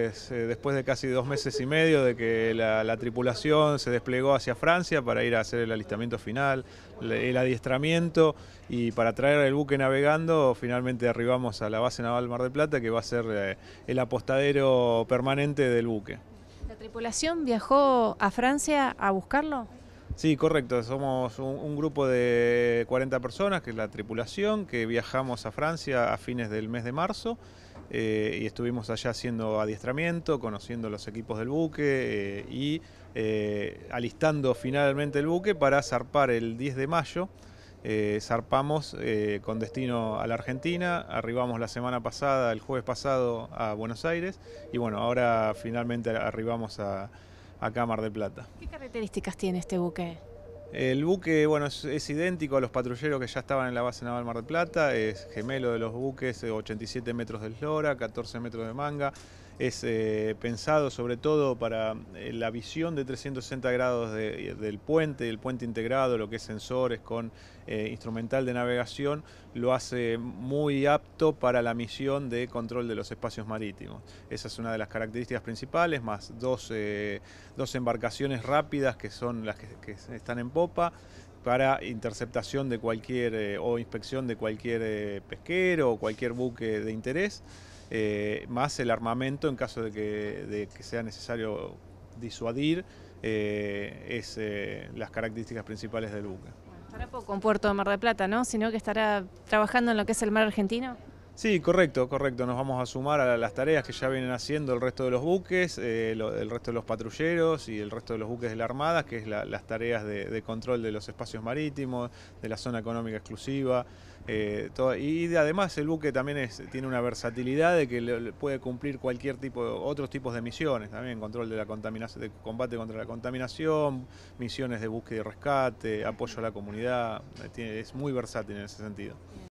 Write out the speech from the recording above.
Eh, después de casi dos meses y medio de que la, tripulación se desplegó hacia Francia para ir a hacer el alistamiento final, el adiestramiento y para traer el buque navegando, finalmente arribamos a la base naval Mar del Plata que va a ser eh, el apostadero permanente del buque. ¿La tripulación viajó a Francia a buscarlo? Sí, correcto. Somos un, grupo de 40 personas, que es la tripulación, que viajamos a Francia a fines del mes de marzo eh, y estuvimos allá haciendo adiestramiento, conociendo los equipos del buque eh, y eh, alistando finalmente el buque para zarpar el 10 de mayo. zarpamos con destino a la Argentina, arribamos la semana pasada, el jueves pasado, a Buenos Aires y bueno, ahora finalmente arribamos a, acá a Mar del Plata. ¿Qué características tiene este buque? El buque, bueno, es, es, idéntico a los patrulleros que ya estaban en la base naval Mar del Plata, es gemelo de los buques, 87 eh, metros de eslora, 14 metros de manga, es eh, pensado sobre todo para eh, la visión de 360 grados eh, del puente, el puente integrado, lo que es sensores con instrumental de navegación, lo hace muy apto para la misión de control de los espacios marítimos. Esa es una de las características principales, más dos, embarcaciones rápidas que son las que, están en popa, para interceptación de cualquier o inspección de cualquier pesquero o cualquier buque de interés. Eh, más el armamento en caso de que, sea necesario disuadir, eh, es eh, las características principales del buque. Estará poco en Puerto de Mar de Plata, ¿no? Sino que estará trabajando en lo que es el mar argentino. Sí, correcto, correcto. Nos vamos a sumar a las tareas que ya vienen haciendo el resto de los buques, eh, el resto de los patrulleros y el resto de los buques de la Armada, que es las tareas de, control de los espacios marítimos, de la zona económica exclusiva. Eh, todo, y además el buque también tiene una versatilidad de que puede cumplir cualquier tipo, otros tipos de misiones, también control de la contaminación, combate contra la contaminación, misiones de búsqueda y rescate, apoyo a la comunidad, eh, es muy versátil en ese sentido.